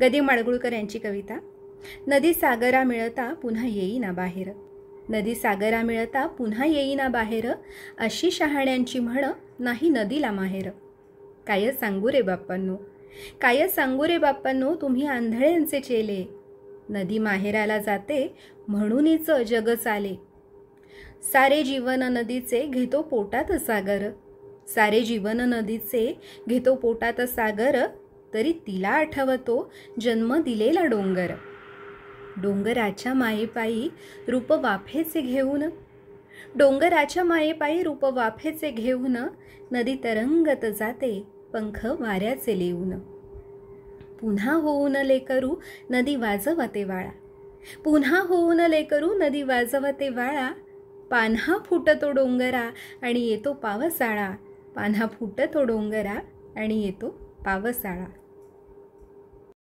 गदी माडगुळकर यांची कविता नदी सागरा मिळता पुन्हा येईना बाहेर नदी सागरा मिळता पुन्हा येईना बाहेर अशी शहाण्यांची म्हण नाही नदीला माहेर काय सांगू रे बाप्पांनो काय सांगू रे बाप्पांनो तुम्ही आंधळ्यांचे चेले नदी माहेराला जाते म्हणूनच जग चाले सारे जीवन नदीचे घेतो पोटात सागर सारे जीवन नदीचे घेतो पोटात सागर तरी तिला आठवतो जन्म दिलेला डोंगर डोंगराच्या मायेपायी रूप वाफेचे घेऊन डोंगराच्या मायेपायी रूप वाफेचे घेऊन नदी तरंगत जाते पंख वाऱ्याचे लेऊन पुन्हा होऊन लेकरू नदी वाजवते वाळा पुन्हा होऊन लेकरू नदी वाजवते वाळा पान्हा फुटतो डोंगरा आणि येतो पावसाळा पान्हा फुटतो डोंगरा आणि येतो पावसाळा